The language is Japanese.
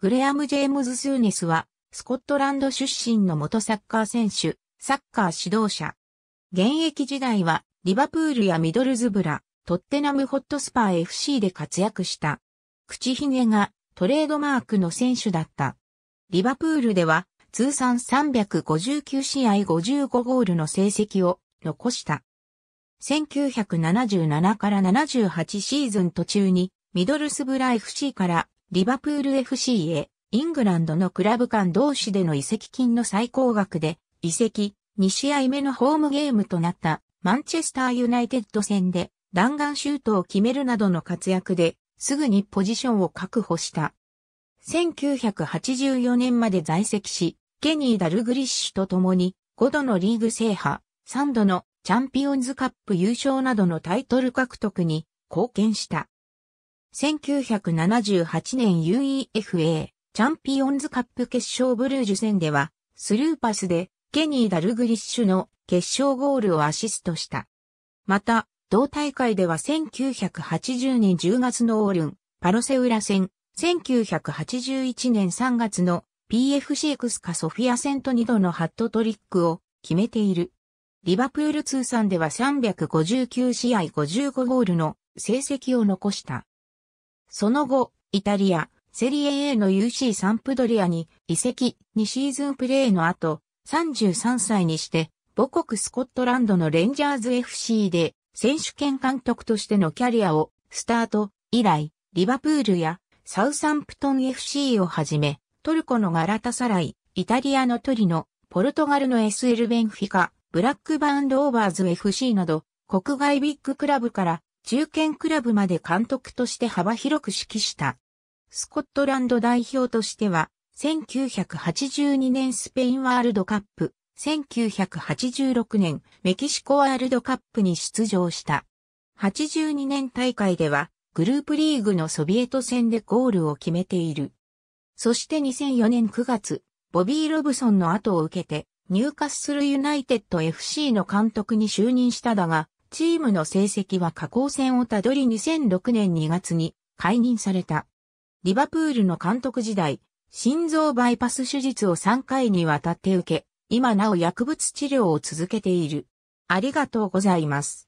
グレアム・ジェームズ・スーニスは、スコットランド出身の元サッカー選手、サッカー指導者。現役時代は、リバプールやミドルズブラ、トッテナムホットスパー FC で活躍した。口ひげがトレードマークの選手だった。リバプールでは通算359試合55ゴールの成績を残した。1977から78シーズン途中にミドルスブラ FC からリバプール FC へ、イングランドのクラブ間同士での移籍金の最高額で、移籍、2試合目のホームゲームとなったマンチェスターユナイテッド戦で弾丸シュートを決めるなどの活躍で、すぐにポジションを確保した。1984年まで在籍し、ケニー・ダルグリッシュと共に5度のリーグ制覇、3度のチャンピオンズカップ優勝などのタイトル獲得に貢献した。1978年 UEFA チャンピオンズカップ決勝ブルージュ戦では、スルーパスでケニー・ダルグリッシュの決勝ゴールをアシストした。また、同大会では1980年10月のオールン、パロセウラ戦、1981年3月の PFC x クスカソフィア戦と2度のハットトリックを決めている。リバプール通算では359試合55ゴールの成績を残した。その後、イタリア、セリエ A の UC サンプドリアに移籍2シーズンプレーの後、33歳にして、母国スコットランドのレンジャーズ FC で選手権監督としてのキャリアをスタート以来、リバプールやサウサンプトン FC をはじめ、トルコのガラタサライ、イタリアのトリノ、ポルトガルの SL ベンフィカ、ブラックバーンドオーバーズ FC など、国外ビッグクラブから中堅クラブまで監督として幅広く指揮した。スコットランド代表としては、1982年スペインワールドカップ、1986年メキシコワールドカップに出場した。82年大会では、グループリーグのソビエト戦でゴールを決めている。そして2004年9月、ボビー・ロブソンの後を受けて、ニューカッスルユナイテッド FC の監督に就任しただが、チームの成績は下降船をたどり2006年2月に解任された。リバプールの監督時代、心臓バイパス手術を3回にわたって受け、今なお薬物治療を続けている。ありがとうございます。